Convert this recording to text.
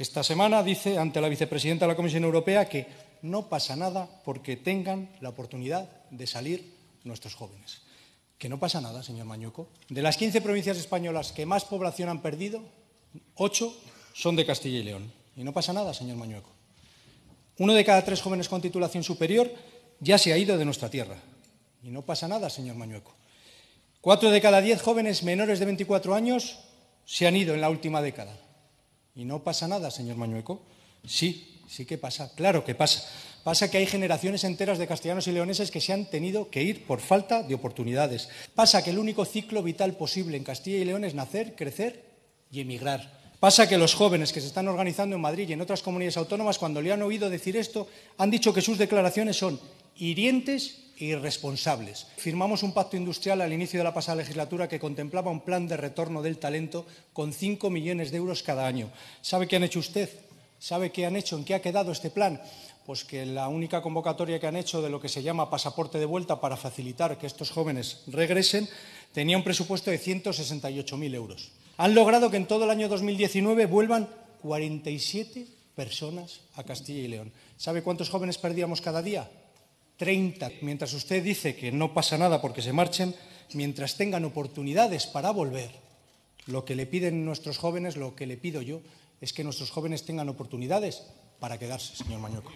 Esta semana dice ante la vicepresidenta de la Comisión Europea que no pasa nada porque tengan la oportunidad de salir nuestros jóvenes. Que no pasa nada, señor Mañueco. De las 15 provincias españolas que más población han perdido, 8 son de Castilla y León. Y no pasa nada, señor Mañueco. Uno de cada tres jóvenes con titulación superior ya se ha ido de nuestra tierra. Y no pasa nada, señor Mañueco. Cuatro de cada diez jóvenes menores de 24 años se han ido en la última década. ¿Y no pasa nada, señor Mañueco? Sí, sí que pasa, claro que pasa. Pasa que hay generaciones enteras de castellanos y leoneses que se han tenido que ir por falta de oportunidades. Pasa que el único ciclo vital posible en Castilla y León es nacer, crecer y emigrar. Pasa que los jóvenes que se están organizando en Madrid y en otras comunidades autónomas, cuando le han oído decir esto, han dicho que sus declaraciones son hirientes ...irresponsables. Firmamos un pacto industrial al inicio de la pasada legislatura que contemplaba un plan de retorno del talento con 5 millones de euros cada año. ¿Sabe qué han hecho usted? ¿Sabe qué han hecho? ¿En qué ha quedado este plan? Pues que la única convocatoria que han hecho de lo que se llama pasaporte de vuelta para facilitar que estos jóvenes regresen tenía un presupuesto de 168.000 euros. Han logrado que en todo el año 2019 vuelvan 47 personas a Castilla y León. ¿Sabe cuántos jóvenes perdíamos cada día? 30. Mientras usted dice que no pasa nada porque se marchen, mientras tengan oportunidades para volver, lo que le piden nuestros jóvenes, lo que le pido yo, es que nuestros jóvenes tengan oportunidades para quedarse, señor Mañorco.